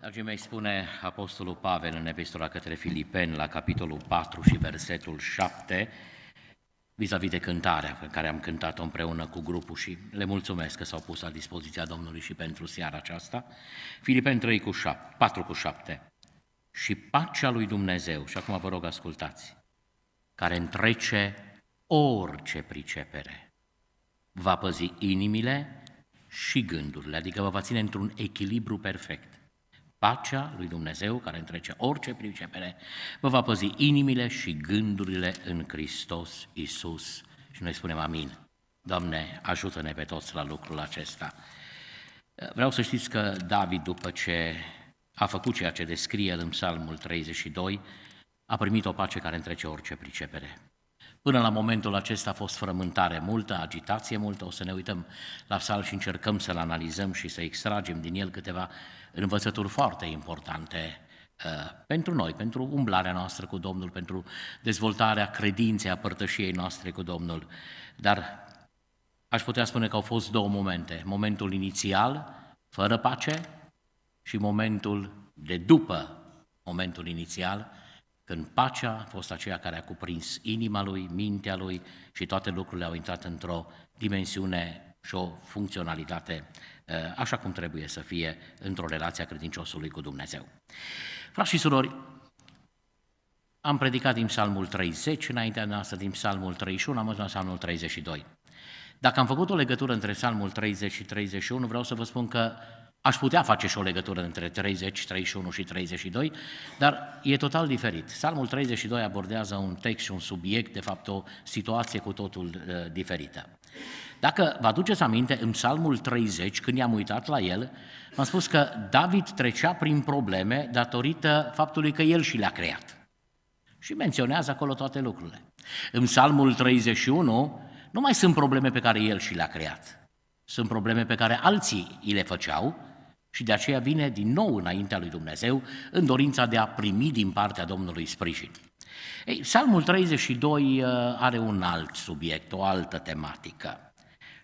Dragii mei, spune Apostolul Pavel în epistola către Filipeni, la capitolul 4 și versetul 7, vis-a-vis de cântarea pe care am cântat-o împreună cu grupul și le mulțumesc că s-au pus la dispoziția Domnului și pentru seara aceasta. Filipeni 3 cu 7, 4 cu 7. Și pacea lui Dumnezeu, și acum vă rog ascultați, care întrece orice pricepere, va păzi inimile și gândurile, adică vă va ține într-un echilibru perfect Pacea lui Dumnezeu, care întrece orice pricepere, vă va păzi inimile și gândurile în Hristos Isus. Și noi spunem amin. Doamne, ajută-ne pe toți la lucrul acesta. Vreau să știți că David, după ce a făcut ceea ce descrie el în Psalmul 32, a primit o pace care întrece orice pricepere. Până la momentul acesta a fost frământare multă, agitație multă, o să ne uităm la sal și încercăm să-l analizăm și să extragem din el câteva învățături foarte importante uh, pentru noi, pentru umblarea noastră cu Domnul, pentru dezvoltarea credinței, a părtășiei noastre cu Domnul. Dar aș putea spune că au fost două momente. Momentul inițial, fără pace, și momentul de după momentul inițial, când pacea a fost aceea care a cuprins inima lui, mintea lui și toate lucrurile au intrat într-o dimensiune și o funcționalitate eh, așa cum trebuie să fie într-o relație a credinciosului cu Dumnezeu. Frați și surori, am predicat din psalmul 30, înaintea noastră din psalmul 31, am ajuns la psalmul 32. Dacă am făcut o legătură între psalmul 30 și 31, vreau să vă spun că Aș putea face și o legătură între 30, 31 și 32, dar e total diferit. Psalmul 32 abordează un text și un subiect, de fapt o situație cu totul uh, diferită. Dacă vă aduceți aminte, în Psalmul 30, când i-am uitat la el, m am spus că David trecea prin probleme datorită faptului că el și le-a creat. Și menționează acolo toate lucrurile. În Psalmul 31 nu mai sunt probleme pe care el și le-a creat, sunt probleme pe care alții îi le făceau și de aceea vine din nou înaintea lui Dumnezeu în dorința de a primi din partea Domnului sprijin. Ei, Psalmul 32 uh, are un alt subiect, o altă tematică.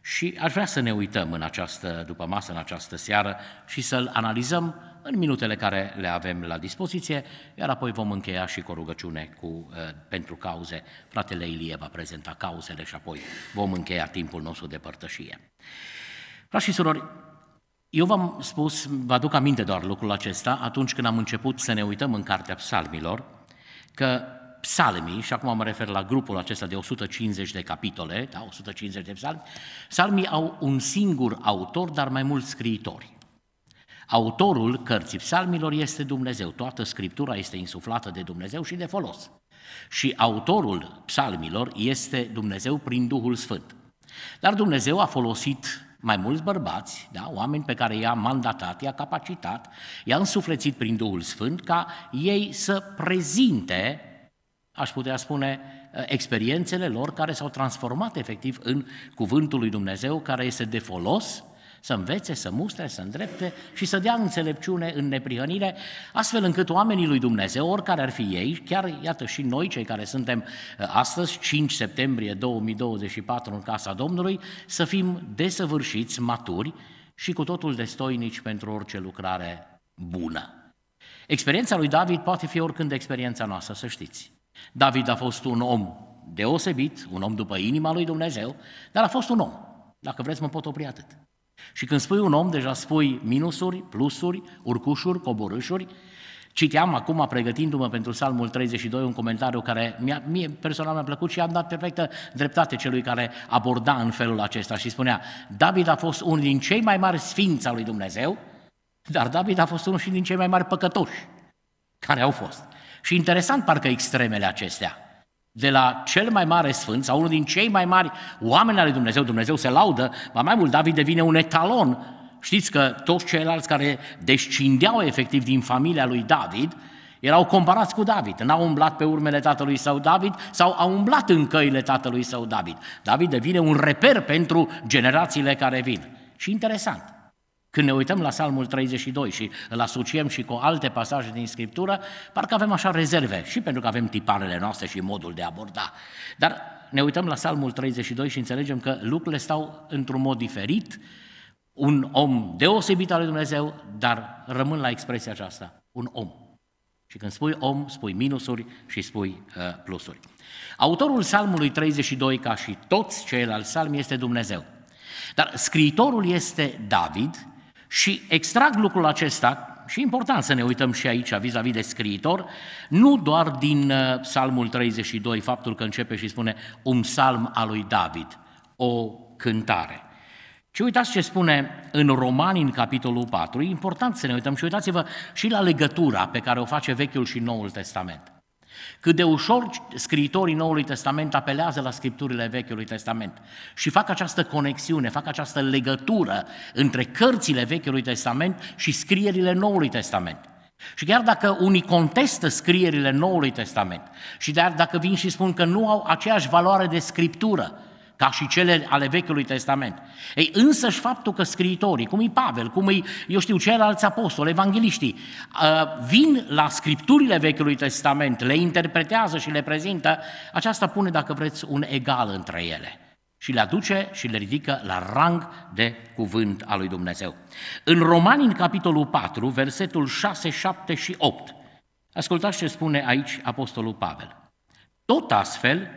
Și aș vrea să ne uităm în această după masă, în această seară și să-l analizăm în minutele care le avem la dispoziție, iar apoi vom încheia și cu o rugăciune cu, eh, pentru cauze. Fratele Ilie va prezenta cauzele și apoi vom încheia timpul nostru de părtășie. Frați și surori, eu v-am spus, vă aduc aminte doar lucrul acesta, atunci când am început să ne uităm în Cartea Psalmilor, că psalmii, și acum mă refer la grupul acesta de 150 de capitole, da, 150 de psalmi, psalmii au un singur autor, dar mai mulți scriitori. Autorul cărții psalmilor este Dumnezeu, toată scriptura este insuflată de Dumnezeu și de folos. Și autorul psalmilor este Dumnezeu prin Duhul Sfânt. Dar Dumnezeu a folosit mai mulți bărbați, da, oameni pe care i-a mandatat, i-a capacitat, i-a însuflețit prin Duhul Sfânt ca ei să prezinte, aș putea spune, eh, experiențele lor care s-au transformat efectiv în cuvântul lui Dumnezeu, care este de folos să învețe, să mustre, să îndrepte și să dea înțelepciune în neprihănire, astfel încât oamenii lui Dumnezeu, oricare ar fi ei, chiar iată și noi cei care suntem ă, astăzi, 5 septembrie 2024 în Casa Domnului, să fim desăvârșiți, maturi și cu totul destoinici pentru orice lucrare bună. Experiența lui David poate fi oricând experiența noastră, să știți. David a fost un om deosebit, un om după inima lui Dumnezeu, dar a fost un om. Dacă vreți, mă pot opri atât. Și când spui un om, deja spui minusuri, plusuri, urcușuri, coborâșuri. Citeam acum, pregătindu-mă pentru salmul 32, un comentariu care mie, mie personal mi-a plăcut și am dat perfectă dreptate celui care aborda în felul acesta și spunea David a fost unul din cei mai mari sfinți al lui Dumnezeu, dar David a fost unul și din cei mai mari păcătoși care au fost. Și interesant parcă extremele acestea de la cel mai mare sfânt sau unul din cei mai mari oameni ale Dumnezeu, Dumnezeu se laudă, va mai mult David devine un etalon. Știți că toți ceilalți care descindeau efectiv din familia lui David, erau comparați cu David, n-au umblat pe urmele tatălui său David sau au umblat în căile tatălui său David. David devine un reper pentru generațiile care vin. Și interesant, când ne uităm la Salmul 32 și îl asociem și cu alte pasaje din Scriptură, parcă avem așa rezerve, și pentru că avem tiparele noastre și modul de a aborda. Dar ne uităm la Salmul 32 și înțelegem că lucrurile stau într-un mod diferit, un om deosebit al lui Dumnezeu, dar rămân la expresia aceasta, un om. Și când spui om, spui minusuri și spui uh, plusuri. Autorul Salmului 32, ca și toți ceilalți Salmi, este Dumnezeu. Dar scriitorul este David, și extrag lucrul acesta, și e important să ne uităm și aici vis-a-vis de scriitor, nu doar din uh, psalmul 32, faptul că începe și spune un psalm al lui David, o cântare. Și uitați ce spune în Romani, în capitolul 4, e important să ne uităm și uitați-vă și la legătura pe care o face Vechiul și Noul Testament. Cât de ușor scriitorii Noului Testament apelează la scripturile Vechiului Testament și fac această conexiune, fac această legătură între cărțile Vechiului Testament și scrierile Noului Testament. Și chiar dacă unii contestă scrierile Noului Testament și chiar dacă vin și spun că nu au aceeași valoare de scriptură, ca și cele ale Vechiului Testament. Ei, și faptul că scriitorii, cum e Pavel, cum e, eu știu, ceilalți apostoli, evangeliștii, ă, vin la scripturile Vechiului Testament, le interpretează și le prezintă, aceasta pune, dacă vreți, un egal între ele și le aduce și le ridică la rang de cuvânt al lui Dumnezeu. În Romani, în capitolul 4, versetul 6, 7 și 8, ascultați ce spune aici Apostolul Pavel. Tot astfel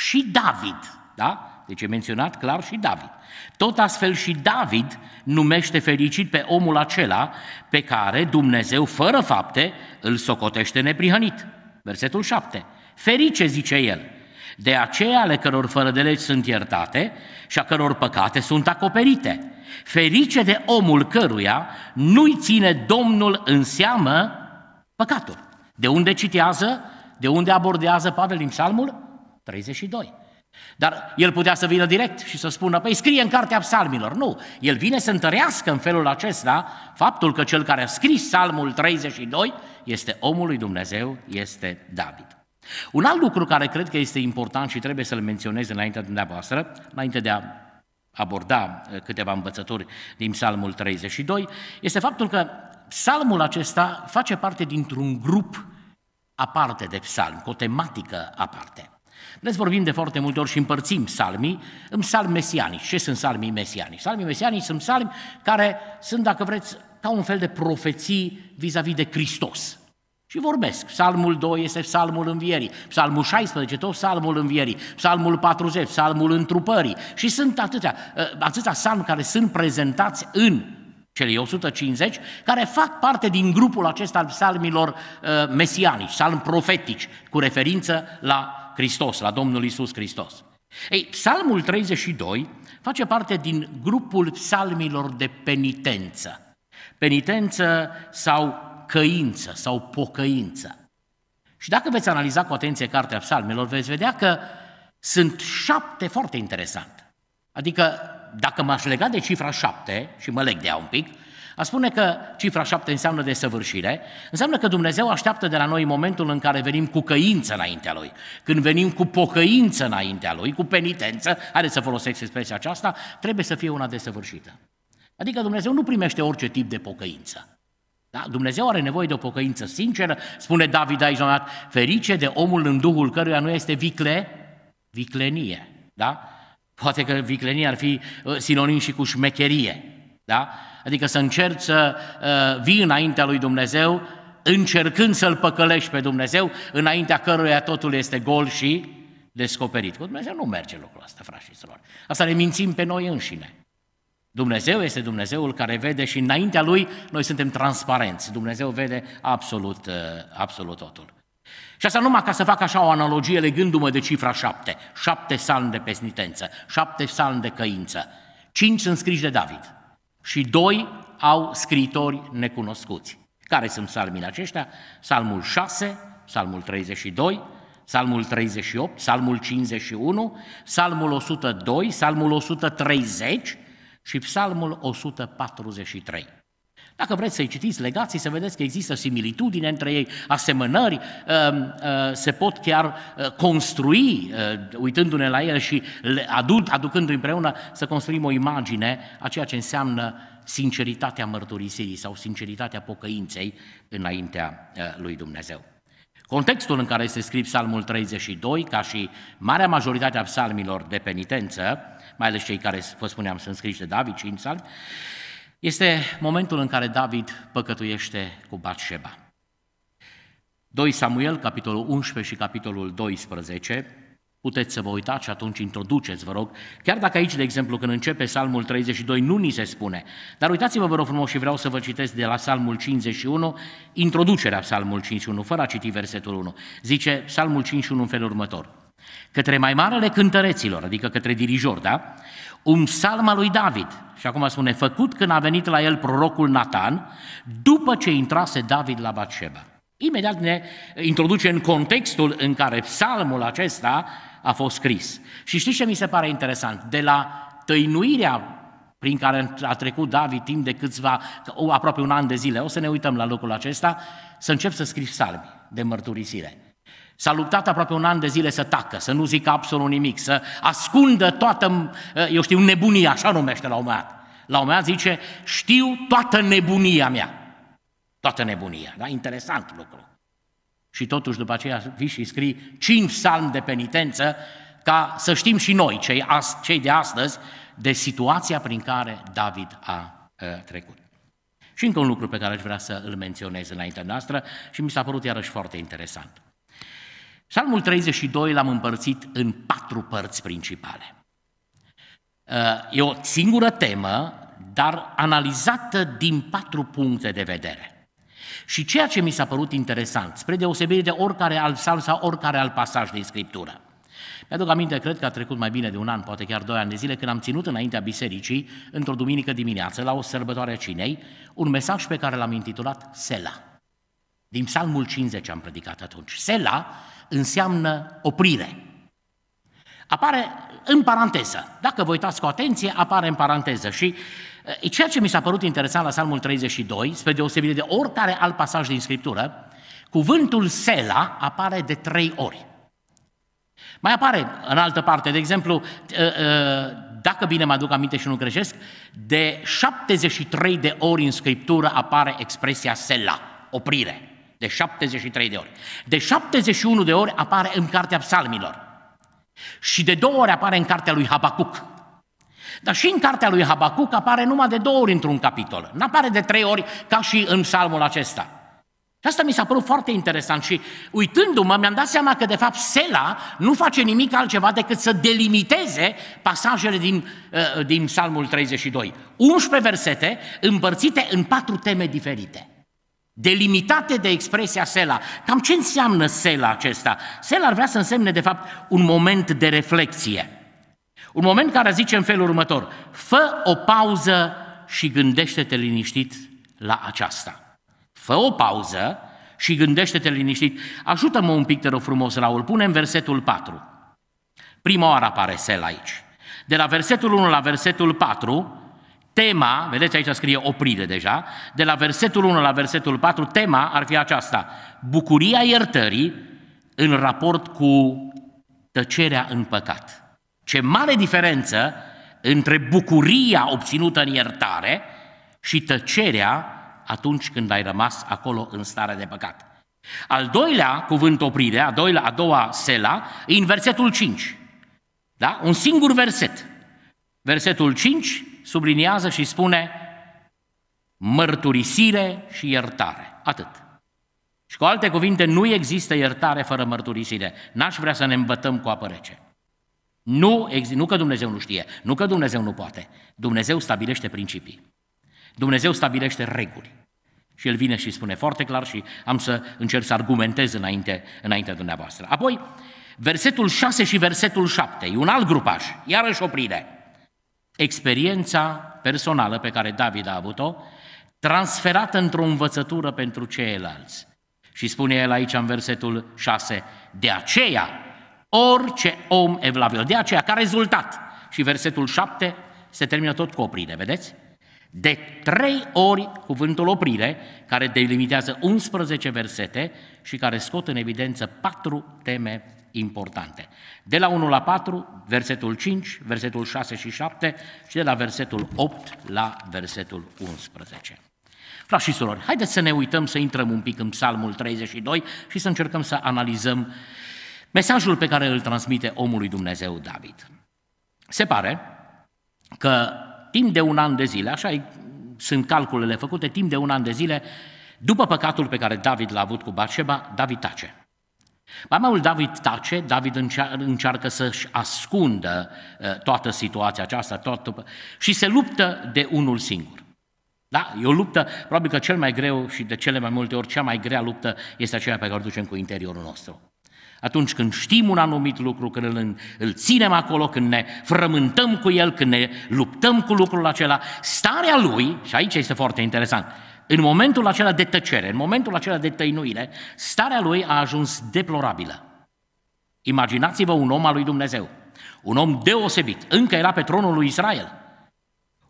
și David, da? Deci e menționat clar și David. Tot astfel și David numește fericit pe omul acela pe care Dumnezeu, fără fapte, îl socotește neprihănit. Versetul 7. Ferice, zice el, de aceea ale căror fără de legi sunt iertate și a căror păcate sunt acoperite. Ferice de omul căruia nu-i ține Domnul în seamă păcatul. De unde citează? De unde abordează Pavel din psalmul? 32. Dar el putea să vină direct și să spună, păi scrie în cartea psalmilor. Nu, el vine să întărească în felul acesta faptul că cel care a scris psalmul 32 este omul lui Dumnezeu, este David. Un alt lucru care cred că este important și trebuie să-l menționez înainte de dumneavoastră, înainte de a aborda eh, câteva învățături din psalmul 32, este faptul că psalmul acesta face parte dintr-un grup aparte de psalm, cu o tematică aparte. Noi deci vorbim de foarte multe ori și împărțim salmii în salmi mesianici. Ce sunt salmii mesianici? Salmii mesianici sunt salmi care sunt, dacă vreți, ca un fel de profeții vis-a-vis de Hristos. Și vorbesc. Psalmul 2 este psalmul învierii, psalmul 16, tot psalmul învierii, psalmul 40, psalmul întrupării. Și sunt atâtea, ă, atâtea psalmi care sunt prezentați în cele 150, care fac parte din grupul acesta al psalmilor ă, mesianici, psalmi profetici, cu referință la Hristos, la Domnul Isus Hristos. Ei, psalmul 32 face parte din grupul psalmilor de penitență. Penitență sau căință sau pocăință. Și dacă veți analiza cu atenție cartea psalmilor, veți vedea că sunt șapte foarte interesante. Adică, dacă m-aș lega de cifra șapte, și mă leg de ea un pic, a spune că cifra 7 înseamnă de săvârșire, înseamnă că Dumnezeu așteaptă de la noi momentul în care venim cu căință înaintea Lui, când venim cu pocăință înaintea Lui, cu penitență, are să folosesc expresia aceasta, trebuie să fie una de săvârșită. Adică Dumnezeu nu primește orice tip de pocăință. Da? Dumnezeu are nevoie de o pocăință sinceră, spune David aici, dat, ferice de omul în duhul căruia nu este vicle, viclenie. Da? Poate că viclenie ar fi uh, sinonim și cu șmecherie. Da? Adică să încerci să uh, vii înaintea lui Dumnezeu, încercând să-L păcălești pe Dumnezeu, înaintea căruia totul este gol și descoperit. Cu Dumnezeu nu merge lucrul ăsta, frați și Asta ne mințim pe noi înșine. Dumnezeu este Dumnezeul care vede și înaintea Lui noi suntem transparenți. Dumnezeu vede absolut, uh, absolut totul. Și asta numai ca să fac așa o analogie legându-mă de cifra șapte. Șapte salmi de pesnitență, șapte salmi de căință. Cinci sunt scriși de David și doi au scritori necunoscuți. Care sunt psalmile aceștia? Psalmul 6, psalmul 32, psalmul 38, psalmul 51, psalmul 102, psalmul 130 și psalmul 143. Dacă vreți să-i citiți legații, să vedeți că există similitudine între ei, asemănări, um, uh, se pot chiar uh, construi, uh, uitându-ne la ele și aducându-i împreună, să construim o imagine a ceea ce înseamnă sinceritatea mărturisirii sau sinceritatea pocăinței înaintea lui Dumnezeu. Contextul în care este scris Psalmul 32, ca și marea majoritate a psalmilor de penitență, mai ales cei care, vă spuneam, sunt scriși de David, în psalmi, este momentul în care David păcătuiește cu Batșeba. 2 Samuel, capitolul 11 și capitolul 12, Puteți să vă uitați și atunci introduceți, vă rog. Chiar dacă aici, de exemplu, când începe Psalmul 32, nu ni se spune. Dar uitați-vă, vă rog frumos, și vreau să vă citesc de la Psalmul 51, introducerea Psalmul 51, fără a citi versetul 1. Zice Psalmul 51 în felul următor. Către mai marele cântăreților, adică către dirijor, da? un psalm al lui David. Și acum spune, făcut când a venit la el prorocul Natan, după ce intrase David la Batșeba. Imediat ne introduce în contextul în care psalmul acesta a fost scris. Și știți ce mi se pare interesant? De la tăinuirea prin care a trecut David timp de câțiva, aproape un an de zile, o să ne uităm la locul acesta, să încep să scrii psalmi de mărturisire. S-a luptat aproape un an de zile să tacă, să nu zică absolut nimic, să ascundă toată, eh, eu știu, nebunia, așa numește la un moment dat. La un moment dat zice, știu toată nebunia mea. Toată nebunia, da? Interesant lucru. Și totuși după aceea vii și scrii cinci salmi de penitență ca să știm și noi, cei, cei de astăzi, de situația prin care David a eh, trecut. Și încă un lucru pe care aș vrea să îl menționez înaintea noastră și mi s-a părut iarăși foarte interesant. Psalmul 32 l-am împărțit în patru părți principale. Uh, e o singură temă, dar analizată din patru puncte de vedere. Și ceea ce mi s-a părut interesant, spre deosebire de oricare alt psalm sau oricare alt pasaj din Scriptură, mi-aduc aminte, cred că a trecut mai bine de un an, poate chiar doi ani de zile, când am ținut înaintea bisericii, într-o duminică dimineață, la o sărbătoare a cinei, un mesaj pe care l-am intitulat Sela. Din psalmul 50 am predicat atunci. Sela înseamnă oprire. Apare în paranteză. Dacă vă uitați cu atenție, apare în paranteză. Și ceea ce mi s-a părut interesant la Salmul 32, spre deosebire de oricare alt pasaj din Scriptură, cuvântul sela apare de trei ori. Mai apare în altă parte, de exemplu, dacă bine mă aduc aminte și nu greșesc, de 73 de ori în Scriptură apare expresia sela, oprire de 73 de ori. De 71 de ori apare în Cartea Psalmilor. Și de două ori apare în Cartea lui Habacuc. Dar și în Cartea lui Habacuc apare numai de două ori într-un capitol. Nu apare de trei ori ca și în psalmul acesta. Și asta mi s-a părut foarte interesant și uitându-mă mi-am dat seama că de fapt Sela nu face nimic altceva decât să delimiteze pasajele din, uh, din psalmul 32. 11 versete împărțite în patru teme diferite delimitate de expresia sela. Cam ce înseamnă sela acesta? Sela ar vrea să însemne, de fapt, un moment de reflexie. Un moment care zice în felul următor, fă o pauză și gândește-te liniștit la aceasta. Fă o pauză și gândește-te liniștit. Ajută-mă un pic, te rog frumos, Raul, pune în versetul 4. Prima oară apare sela aici. De la versetul 1 la versetul 4, Tema, vedeți aici scrie oprire deja, de la versetul 1 la versetul 4, tema ar fi aceasta, bucuria iertării în raport cu tăcerea în păcat. Ce mare diferență între bucuria obținută în iertare și tăcerea atunci când ai rămas acolo în stare de păcat. Al doilea cuvânt oprire, a, doilea, a doua sela, e în versetul 5. Da? Un singur verset. Versetul 5, subliniază și spune mărturisire și iertare. Atât. Și cu alte cuvinte, nu există iertare fără mărturisire. N-aș vrea să ne îmbătăm cu apă rece. Nu, nu că Dumnezeu nu știe, nu că Dumnezeu nu poate. Dumnezeu stabilește principii. Dumnezeu stabilește reguli. Și el vine și spune foarte clar și am să încerc să argumentez înainte, înainte dumneavoastră. Apoi, versetul 6 și versetul 7, e un alt grupaj, iarăși oprire experiența personală pe care David a avut-o, transferată într-o învățătură pentru ceilalți. Și spune el aici în versetul 6, de aceea orice om evlavios, de aceea ca rezultat. Și versetul 7 se termină tot cu oprire, vedeți? De trei ori cuvântul oprire, care delimitează 11 versete și care scot în evidență patru teme importante. De la 1 la 4, versetul 5, versetul 6 și 7 și de la versetul 8 la versetul 11. Frați și surori, haideți să ne uităm, să intrăm un pic în psalmul 32 și să încercăm să analizăm mesajul pe care îl transmite omului Dumnezeu David. Se pare că timp de un an de zile, așa sunt calculele făcute, timp de un an de zile, după păcatul pe care David l-a avut cu Batseba, David tace. Mai mult David tace, David încearcă să-și ascundă uh, toată situația aceasta tot și se luptă de unul singur. Da? E o luptă, probabil că cel mai greu și de cele mai multe ori cea mai grea luptă este aceea pe care o ducem cu interiorul nostru. Atunci când știm un anumit lucru, când îl, îl ținem acolo, când ne frământăm cu el, când ne luptăm cu lucrul acela, starea lui, și aici este foarte interesant, în momentul acela de tăcere, în momentul acela de tăinuire, starea lui a ajuns deplorabilă. Imaginați-vă un om al lui Dumnezeu, un om deosebit, încă era pe tronul lui Israel,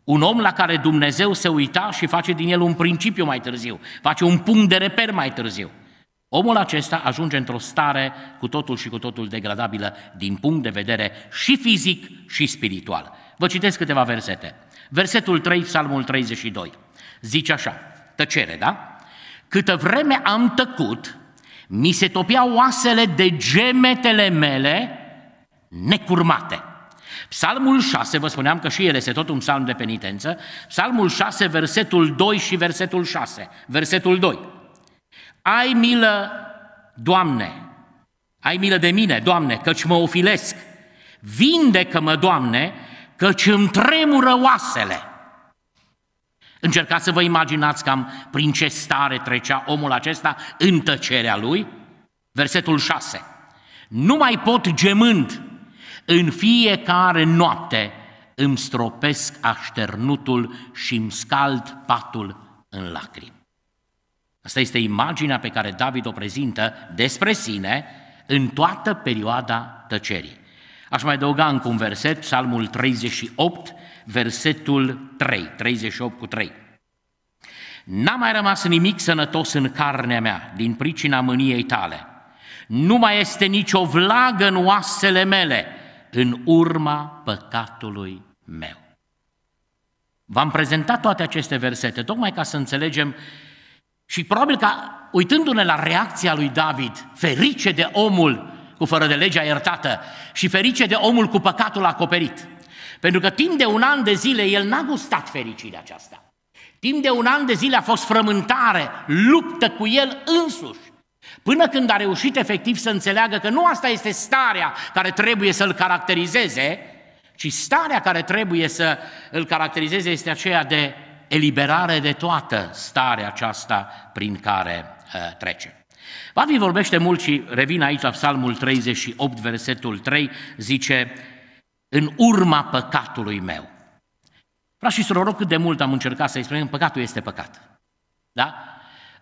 un om la care Dumnezeu se uita și face din el un principiu mai târziu, face un punct de reper mai târziu. Omul acesta ajunge într-o stare cu totul și cu totul degradabilă din punct de vedere și fizic și spiritual. Vă citesc câteva versete. Versetul 3, psalmul 32, zice așa, Tăcere, da? Câtă vreme am tăcut, mi se topiau oasele de gemetele mele necurmate. Psalmul 6, vă spuneam că și el este tot un psalm de penitență, Psalmul 6, versetul 2 și versetul 6, versetul 2. Ai milă, Doamne, ai milă de mine, Doamne, căci mă ofilesc. Vindecă-mă, Doamne, căci îmi tremură oasele. Încercați să vă imaginați cam prin ce stare trecea omul acesta în tăcerea lui. Versetul 6. Nu mai pot gemând, în fiecare noapte îmi stropesc așternutul și îmi scald patul în lacrimi. Asta este imaginea pe care David o prezintă despre sine în toată perioada tăcerii. Aș mai adăuga încă un verset, Psalmul 38, versetul 3, 38 cu 3. N-a mai rămas nimic sănătos în carnea mea din pricina mâniei tale. Nu mai este nicio vlagă în oasele mele în urma păcatului meu. V-am prezentat toate aceste versete, tocmai ca să înțelegem și probabil ca uitându-ne la reacția lui David, ferice de omul cu fără de legea iertată și ferice de omul cu păcatul acoperit, pentru că timp de un an de zile el n-a gustat fericirea aceasta. Timp de un an de zile a fost frământare, luptă cu el însuși. Până când a reușit efectiv să înțeleagă că nu asta este starea care trebuie să-l caracterizeze, ci starea care trebuie să îl caracterizeze este aceea de eliberare de toată starea aceasta prin care uh, trece. Babi vorbește mult și revin aici la Psalmul 38, versetul 3, zice, în urma păcatului meu. Frați și surori, cât de mult am încercat să exprimăm, păcatul este păcat. Da?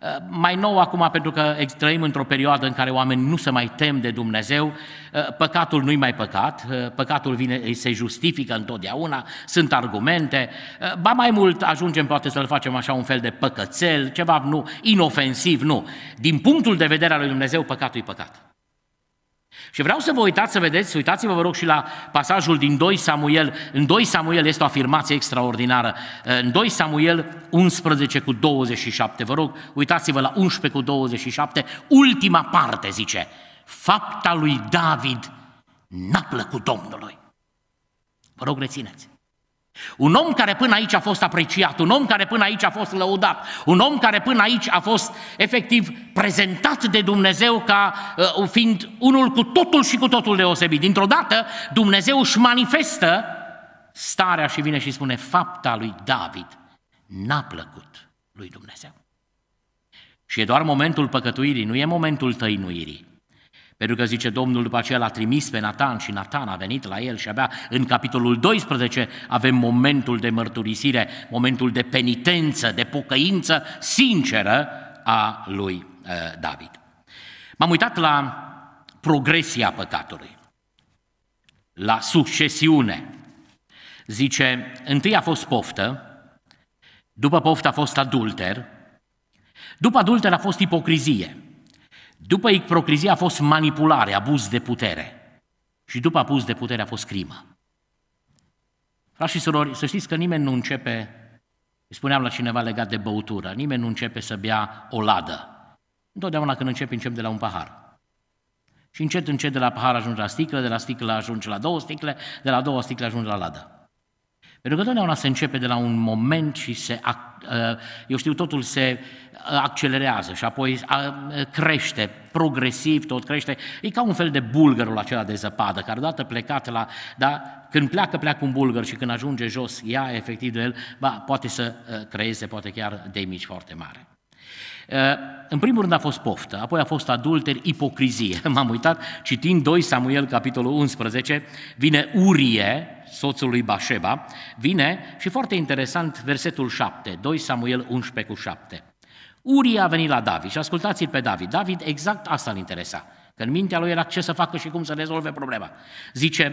Uh, mai nou acum, pentru că trăim într-o perioadă în care oamenii nu se mai tem de Dumnezeu, uh, păcatul nu-i mai păcat, uh, păcatul vine, se justifică întotdeauna, sunt argumente, ba mai mult ajungem poate să-l facem așa un fel de păcățel, ceva nu, inofensiv, nu. Din punctul de vedere al lui Dumnezeu, păcatul e păcat. Și vreau să vă uitați, să vedeți, uitați-vă vă rog și la pasajul din 2 Samuel. În 2 Samuel este o afirmație extraordinară. În 2 Samuel 11 cu 27, vă rog, uitați-vă la 11 cu 27, ultima parte zice, fapta lui David n-a plăcut Domnului. Vă rog, rețineți. Un om care până aici a fost apreciat, un om care până aici a fost lăudat, un om care până aici a fost efectiv prezentat de Dumnezeu ca uh, fiind unul cu totul și cu totul deosebit. Dintr-o dată, Dumnezeu își manifestă starea și vine și spune fapta lui David n-a plăcut lui Dumnezeu. Și e doar momentul păcătuirii, nu e momentul tăinuirii. Pentru că zice Domnul după aceea l-a trimis pe Natan și Natan a venit la el și abia în capitolul 12 avem momentul de mărturisire, momentul de penitență, de pocăință sinceră a lui eh, David. M-am uitat la progresia păcatului, la succesiune. Zice, întâi a fost poftă, după poftă a fost adulter, după adulter a fost ipocrizie – după ipocrizie a fost manipulare, abuz de putere. Și după abuz de putere a fost crimă. Frați și surori, să știți că nimeni nu începe, spuneam la cineva legat de băutură, nimeni nu începe să bea o ladă. Întotdeauna când începi, încep de la un pahar. Și încet, încet, de la pahar ajungi la sticlă, de la sticlă ajungi la două sticle, de la două sticle ajungi la ladă. Pentru că totdeauna se începe de la un moment și se, uh, eu știu, totul se uh, accelerează și apoi uh, crește progresiv, tot crește. E ca un fel de bulgărul acela de zăpadă, care odată plecat la, da, când pleacă, pleacă un bulgăr și când ajunge jos, ia efectiv de el, ba, poate să creeze, poate chiar de mici foarte mare. Eh, în primul rând a fost poftă, apoi a fost adulter, ipocrizie. M-am uitat, citind 2 Samuel, capitolul 11, vine Urie, soțul lui Bașeba, vine și foarte interesant versetul 7, 2 Samuel 11 cu 7. Urie a venit la David și ascultați-l pe David. David exact asta îl interesa, că în mintea lui era ce să facă și cum să rezolve problema. Zice,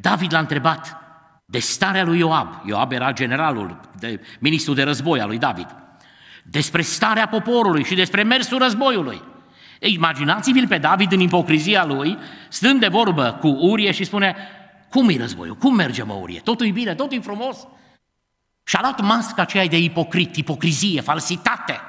David l-a întrebat de starea lui Ioab. Ioab era generalul, de, ministrul de război al lui David despre starea poporului și despre mersul războiului. Imaginați-vi-l pe David în ipocrizia lui, stând de vorbă cu Urie și spune, cum e războiul? Cum merge, mă, Urie? Totul e bine, totul e frumos. Și-a luat masca aceea de ipocrit, ipocrizie, falsitate.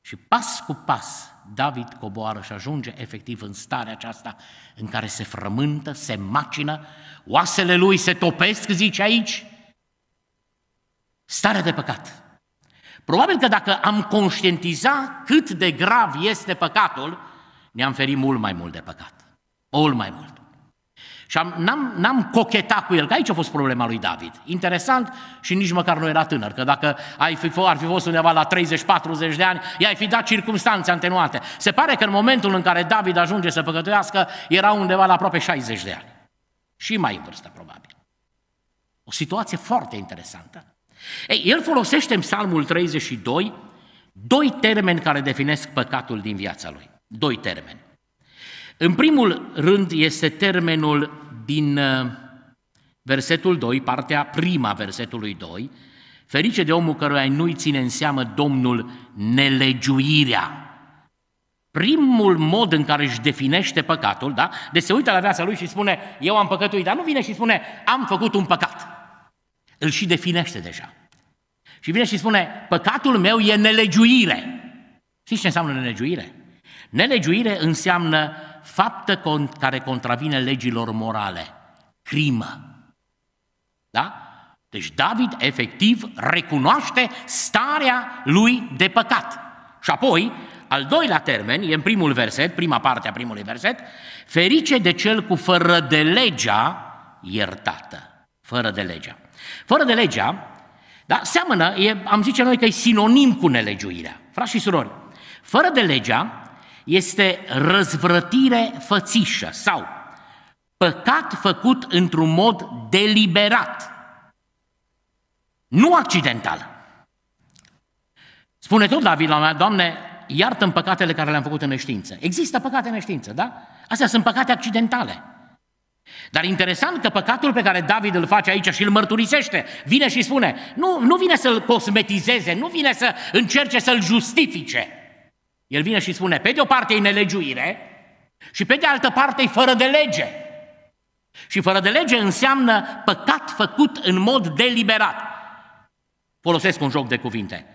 Și pas cu pas, David coboară și ajunge efectiv în starea aceasta în care se frământă, se macină, oasele lui se topesc, zice aici, starea de păcat. Probabil că dacă am conștientiza cât de grav este păcatul, ne-am ferit mult mai mult de păcat. Mult mai mult. Și am, n-am, n-am cochetat cu el, că aici a fost problema lui David. Interesant și nici măcar nu era tânăr, că dacă ai fi, ar fi fost undeva la 30-40 de ani, i-ai fi dat circumstanțe atenuante. Se pare că în momentul în care David ajunge să păcătuiască, era undeva la aproape 60 de ani. Și mai în vârstă, probabil. O situație foarte interesantă. Ei, el folosește în Psalmul 32 doi termeni care definesc păcatul din viața lui. Doi termeni. În primul rând este termenul din uh, versetul 2, partea prima versetului 2, ferice de omul căruia nu-i ține în seamă Domnul nelegiuirea. Primul mod în care își definește păcatul, da? Deci se uită la viața lui și spune, eu am păcătuit, dar nu vine și spune, am făcut un păcat îl și definește deja. Și vine și spune, păcatul meu e nelegiuire. Știți ce înseamnă nelegiuire? Nelegiuire înseamnă faptă care contravine legilor morale, crimă. Da? Deci David efectiv recunoaște starea lui de păcat. Și apoi, al doilea termen, e în primul verset, prima parte a primului verset, ferice de cel cu fără de legea iertată. Fără de legea. Fără de legea, da, seamănă, e, am zice noi că e sinonim cu nelegiuirea. Frați și surori, fără de legea este răzvrătire fățișă sau păcat făcut într-un mod deliberat, nu accidental. Spune tot David la mea, Doamne, iartă-mi păcatele care le-am făcut în neștiință. Există păcate în neștiință, da? Astea sunt păcate accidentale. Dar interesant că păcatul pe care David îl face aici și îl mărturisește, vine și spune, nu, nu vine să-l cosmetizeze, nu vine să încerce să-l justifice. El vine și spune, pe de o parte e nelegiuire și pe de altă parte e fără de lege. Și fără de lege înseamnă păcat făcut în mod deliberat. Folosesc un joc de cuvinte.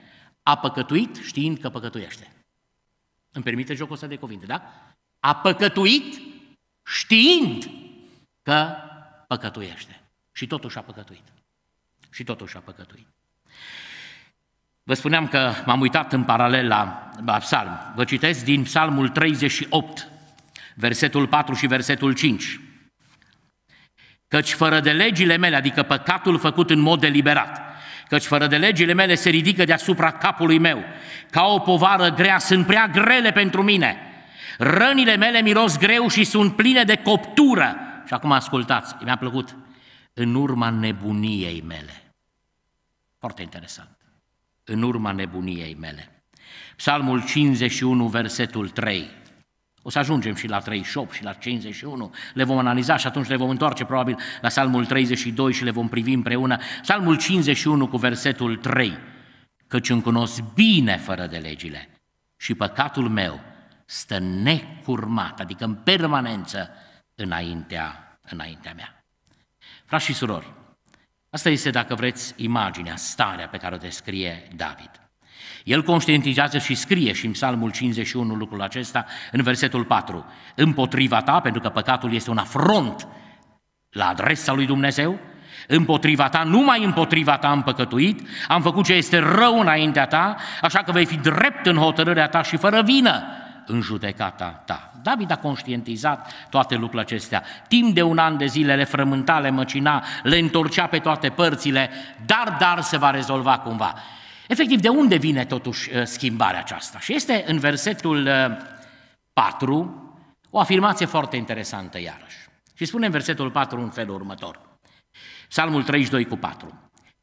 A păcătuit știind că păcătuiește. Îmi permite jocul ăsta de cuvinte, da? A păcătuit știind că păcătuiește. Și totuși a păcătuit. Și totuși a păcătuit. Vă spuneam că m-am uitat în paralel la, la psalm. Vă citesc din psalmul 38, versetul 4 și versetul 5. Căci fără de legile mele, adică păcatul făcut în mod deliberat, căci fără de legile mele se ridică deasupra capului meu, ca o povară grea, sunt prea grele pentru mine. Rănile mele miros greu și sunt pline de coptură, și acum ascultați, mi-a plăcut. În urma nebuniei mele. Foarte interesant. În urma nebuniei mele. Psalmul 51, versetul 3. O să ajungem și la 38 și la 51, le vom analiza și atunci le vom întoarce probabil la Psalmul 32 și le vom privi împreună. Psalmul 51 cu versetul 3. Căci îmi cunosc bine fără de legile și păcatul meu stă necurmat, adică în permanență, înaintea, înaintea mea. Frați și surori, asta este, dacă vreți, imaginea, starea pe care o descrie David. El conștientizează și scrie și în Psalmul 51 lucrul acesta, în versetul 4, împotriva ta, pentru că păcatul este un afront la adresa lui Dumnezeu, împotriva ta, numai împotriva ta am păcătuit, am făcut ce este rău înaintea ta, așa că vei fi drept în hotărârea ta și fără vină în judecata ta. David a conștientizat toate lucrurile acestea. Timp de un an de zile le frământa, le măcina, le întorcea pe toate părțile, dar, dar se va rezolva cumva. Efectiv, de unde vine totuși uh, schimbarea aceasta? Și este în versetul 4 uh, o afirmație foarte interesantă iarăși. Și spune în versetul 4 în felul următor. Psalmul 32 cu 4.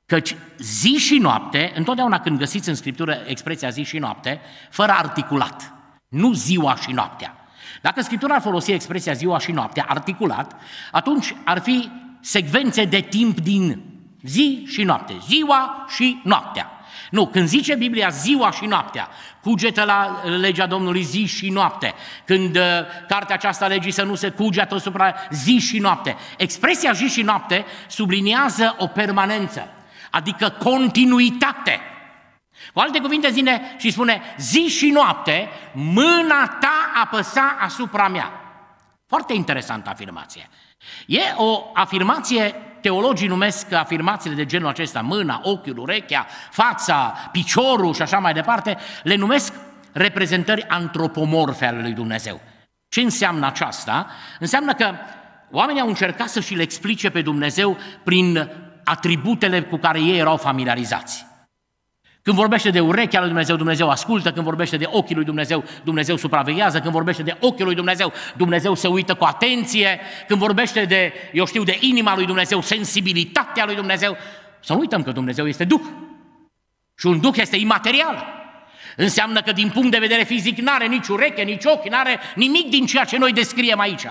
Căci zi și noapte, întotdeauna când găsiți în Scriptură expresia zi și noapte, fără articulat, nu ziua și noaptea. Dacă Scriptura ar folosi expresia ziua și noaptea articulat, atunci ar fi secvențe de timp din zi și noapte, ziua și noaptea. Nu, când zice Biblia ziua și noaptea, cugetă la legea Domnului zi și noapte, când uh, cartea aceasta legii să nu se cugetă asupra zi și noapte, expresia zi și noapte subliniază o permanență, adică continuitate. Cu alte cuvinte zine și spune, zi și noapte, mâna ta apăsa asupra mea. Foarte interesantă afirmație. E o afirmație, teologii numesc afirmațiile de genul acesta, mâna, ochiul, urechea, fața, piciorul și așa mai departe, le numesc reprezentări antropomorfe ale lui Dumnezeu. Ce înseamnă aceasta? Înseamnă că oamenii au încercat să și le explice pe Dumnezeu prin atributele cu care ei erau familiarizați. Când vorbește de urechea lui Dumnezeu, Dumnezeu ascultă. Când vorbește de ochii lui Dumnezeu, Dumnezeu supraveghează. Când vorbește de ochii lui Dumnezeu, Dumnezeu se uită cu atenție. Când vorbește de, eu știu, de inima lui Dumnezeu, sensibilitatea lui Dumnezeu. Să nu uităm că Dumnezeu este Duh. Și un Duh este imaterial. Înseamnă că din punct de vedere fizic n-are nici ureche, nici ochi, n-are nimic din ceea ce noi descriem aici.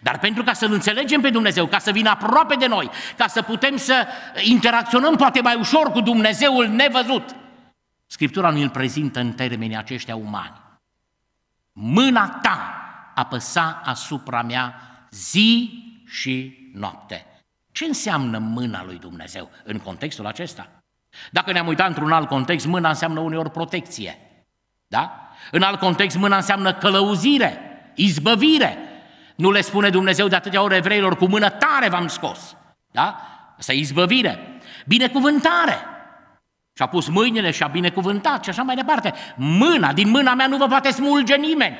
Dar pentru ca să-L înțelegem pe Dumnezeu, ca să vină aproape de noi, ca să putem să interacționăm poate mai ușor cu Dumnezeul nevăzut, Scriptura nu îl prezintă în termenii aceștia umani. Mâna ta apăsa asupra mea zi și noapte. Ce înseamnă mâna lui Dumnezeu în contextul acesta? Dacă ne-am uitat într-un alt context, mâna înseamnă uneori protecție. Da? În alt context, mâna înseamnă călăuzire, izbăvire, nu le spune Dumnezeu de atâtea ori evreilor, cu mână tare v-am scos. Da? Asta e izbăvire. Binecuvântare. Și-a pus mâinile și-a binecuvântat și așa mai departe. Mâna, din mâna mea nu vă poate smulge nimeni.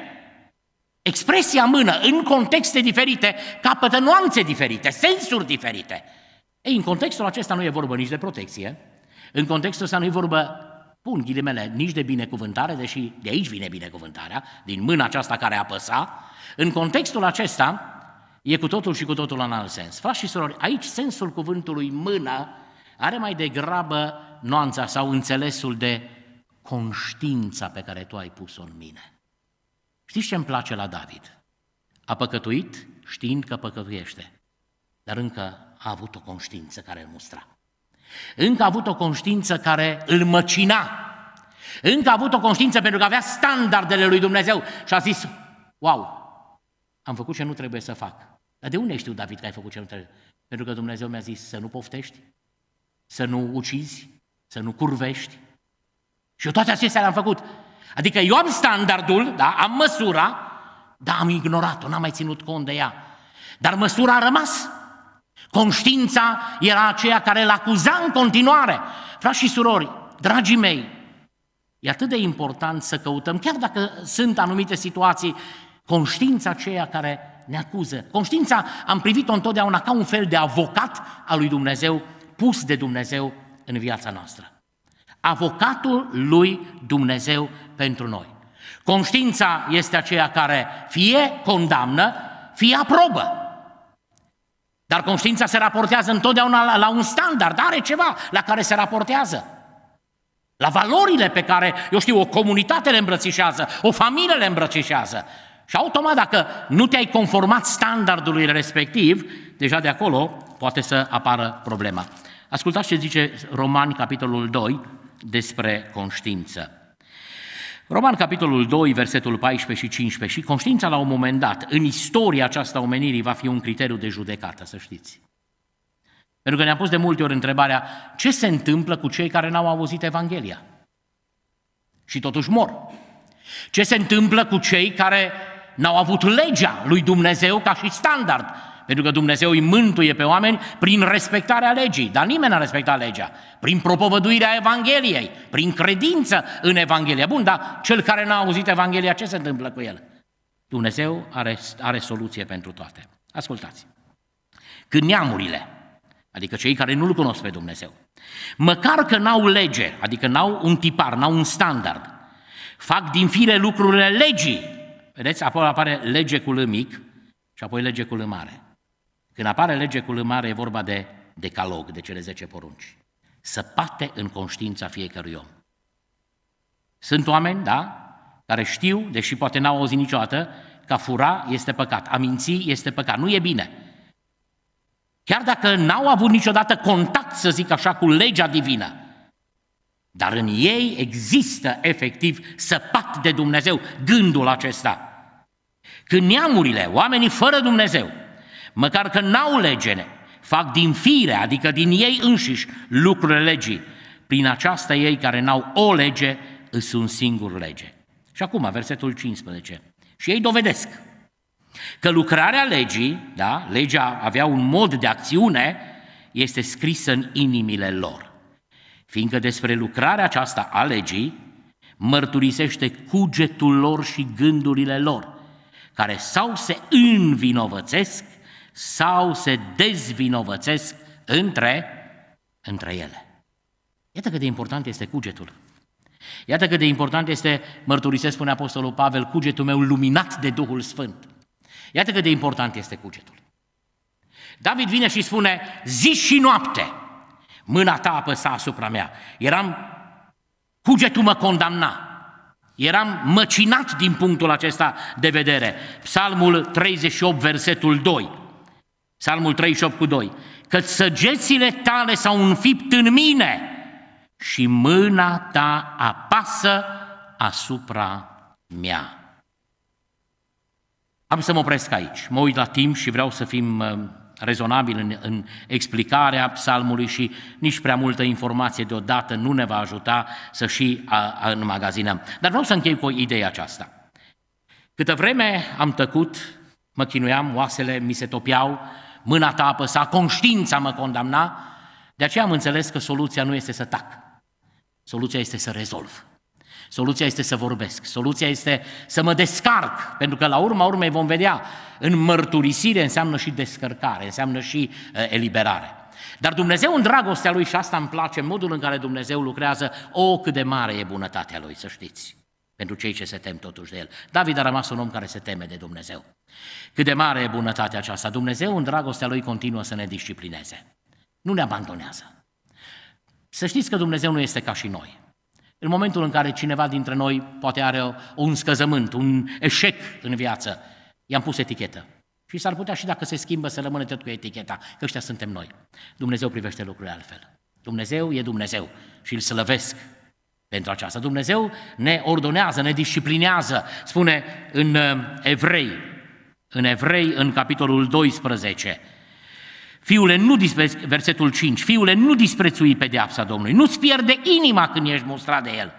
Expresia mână, în contexte diferite, capătă nuanțe diferite, sensuri diferite. Ei, în contextul acesta nu e vorbă nici de protecție, în contextul acesta nu e vorbă pun ghilimele, nici de binecuvântare, deși de aici vine binecuvântarea, din mâna aceasta care apăsa, în contextul acesta e cu totul și cu totul în alt sens. Frați și surori, aici sensul cuvântului mână are mai degrabă nuanța sau înțelesul de conștiința pe care tu ai pus-o în mine. Știți ce îmi place la David? A păcătuit știind că păcătuiește, dar încă a avut o conștiință care îl mustra. Încă a avut o conștiință care îl măcina. Încă a avut o conștiință pentru că avea standardele lui Dumnezeu și a zis, wow, am făcut ce nu trebuie să fac. Dar de unde știu, David, că ai făcut ce nu trebuie? Pentru că Dumnezeu mi-a zis să nu poftești, să nu ucizi, să nu curvești. Și eu toate acestea le-am făcut. Adică eu am standardul, da, am măsura, dar am ignorat-o, n-am mai ținut cont de ea. Dar măsura a rămas. Conștiința era aceea care îl acuza în continuare. Frați și surori, dragii mei, e atât de important să căutăm, chiar dacă sunt anumite situații, conștiința aceea care ne acuză. Conștiința am privit-o întotdeauna ca un fel de avocat al lui Dumnezeu, pus de Dumnezeu în viața noastră. Avocatul lui Dumnezeu pentru noi. Conștiința este aceea care fie condamnă, fie aprobă. Dar conștiința se raportează întotdeauna la, la un standard, are ceva la care se raportează. La valorile pe care, eu știu, o comunitate le îmbrățișează, o familie le îmbrățișează. Și automat, dacă nu te-ai conformat standardului respectiv, deja de acolo poate să apară problema. Ascultați ce zice Romani, capitolul 2, despre conștiință. Roman, capitolul 2, versetul 14 și 15. Și conștiința la un moment dat, în istoria aceasta omenirii, va fi un criteriu de judecată, să știți. Pentru că ne-a pus de multe ori întrebarea, ce se întâmplă cu cei care n-au auzit Evanghelia? Și totuși mor. Ce se întâmplă cu cei care n-au avut legea lui Dumnezeu ca și standard pentru că Dumnezeu îi mântuie pe oameni prin respectarea legii, dar nimeni n-a respectat legea. Prin propovăduirea Evangheliei, prin credință în Evanghelie. Bun, dar cel care n-a auzit Evanghelia, ce se întâmplă cu el? Dumnezeu are, are soluție pentru toate. Ascultați. Când neamurile, adică cei care nu-L cunosc pe Dumnezeu, măcar că n-au lege, adică n-au un tipar, n-au un standard, fac din fire lucrurile legii. Vedeți, apoi apare lege cu L mic și apoi lege cu mare. Când apare lege cu mare, e vorba de decalog, de cele 10 porunci. să pate în conștiința fiecărui om. Sunt oameni, da, care știu, deși poate n-au auzit niciodată, că a fura este păcat, a minți este păcat, nu e bine. Chiar dacă n-au avut niciodată contact, să zic așa, cu legea divină, dar în ei există efectiv săpat de Dumnezeu gândul acesta. Când neamurile, oamenii fără Dumnezeu, măcar că n-au legele, fac din fire, adică din ei înșiși, lucrurile legii. Prin aceasta ei care n-au o lege, îs un singur lege. Și acum, versetul 15. Și ei dovedesc că lucrarea legii, da, legea avea un mod de acțiune, este scrisă în inimile lor. Fiindcă despre lucrarea aceasta a legii mărturisește cugetul lor și gândurile lor, care sau se învinovățesc, sau se dezvinovățesc între, între ele. Iată cât de important este cugetul. Iată cât de important este, mărturisesc, spune Apostolul Pavel, cugetul meu luminat de Duhul Sfânt. Iată cât de important este cugetul. David vine și spune, zi și noapte, mâna ta apăsa asupra mea. Eram, cugetul mă condamna. Eram măcinat din punctul acesta de vedere. Psalmul 38, versetul 2. Psalmul 38 cu 2. Că săgețile tale s-au înfipt în mine și mâna ta apasă asupra mea. Am să mă opresc aici. Mă uit la timp și vreau să fim uh, rezonabil în, în explicarea psalmului și nici prea multă informație deodată nu ne va ajuta să și a, a, înmagazinăm. Dar vreau să închei cu ideea aceasta. Câtă vreme am tăcut, mă chinuiam, oasele mi se topiau, mâna ta apăsa, conștiința mă condamna, de aceea am înțeles că soluția nu este să tac, soluția este să rezolv. Soluția este să vorbesc, soluția este să mă descarc, pentru că la urma urmei vom vedea, în mărturisire înseamnă și descărcare, înseamnă și uh, eliberare. Dar Dumnezeu în dragostea Lui, și asta îmi place, modul în care Dumnezeu lucrează, o, cât de mare e bunătatea Lui, să știți, pentru cei ce se tem totuși de El. David a rămas un om care se teme de Dumnezeu. Cât de mare e bunătatea aceasta! Dumnezeu, în dragostea Lui, continuă să ne disciplineze. Nu ne abandonează. Să știți că Dumnezeu nu este ca și noi. În momentul în care cineva dintre noi poate are un scăzământ, un eșec în viață, i-am pus etichetă. Și s-ar putea și dacă se schimbă să rămâne tot cu eticheta, că ăștia suntem noi. Dumnezeu privește lucrurile altfel. Dumnezeu e Dumnezeu și îl slăvesc pentru aceasta. Dumnezeu ne ordonează, ne disciplinează, spune în uh, Evrei, în Evrei, în capitolul 12. Fiule, nu disprețui, versetul 5, fiule, nu disprețui pedeapsa Domnului, nu-ți pierde inima când ești mustrat de el.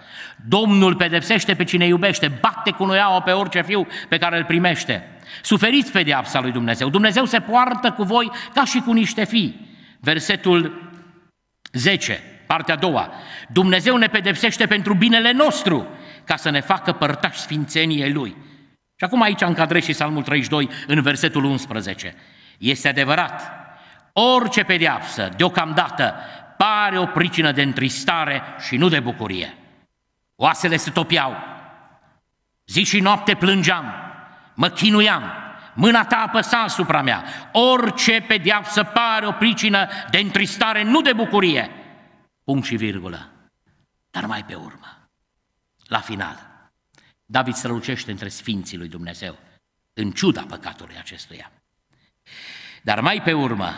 Domnul pedepsește pe cine iubește, bate cu noiaua pe orice fiu pe care îl primește. Suferiți pedeapsa lui Dumnezeu, Dumnezeu se poartă cu voi ca și cu niște fii. Versetul 10, partea a doua. Dumnezeu ne pedepsește pentru binele nostru, ca să ne facă părtași sfințeniei Lui. Și acum aici încadrez și Salmul 32 în versetul 11. Este adevărat, orice pedeapsă deocamdată pare o pricină de întristare și nu de bucurie. Oasele se topiau, zi și noapte plângeam, mă chinuiam, mâna ta apăsa asupra mea. Orice pedeapsă pare o pricină de întristare, nu de bucurie. Punct și virgulă. Dar mai pe urmă, la final, David strălucește între sfinții lui Dumnezeu, în ciuda păcatului acestuia. Dar mai pe urmă,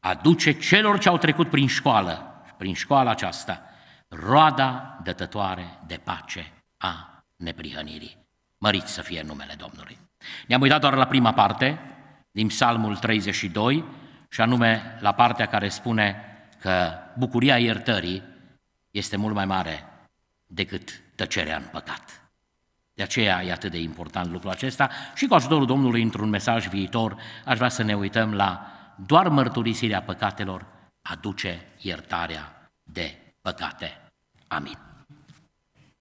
aduce celor ce au trecut prin școală, prin școala aceasta, roada dătătoare de pace a neprihănirii. Măriți să fie numele Domnului. Ne-am uitat doar la prima parte din Psalmul 32, și anume la partea care spune că bucuria iertării este mult mai mare decât tăcerea în păcat. De aceea e atât de important lucrul acesta și cu ajutorul Domnului într-un mesaj viitor aș vrea să ne uităm la doar mărturisirea păcatelor aduce iertarea de păcate. Amin.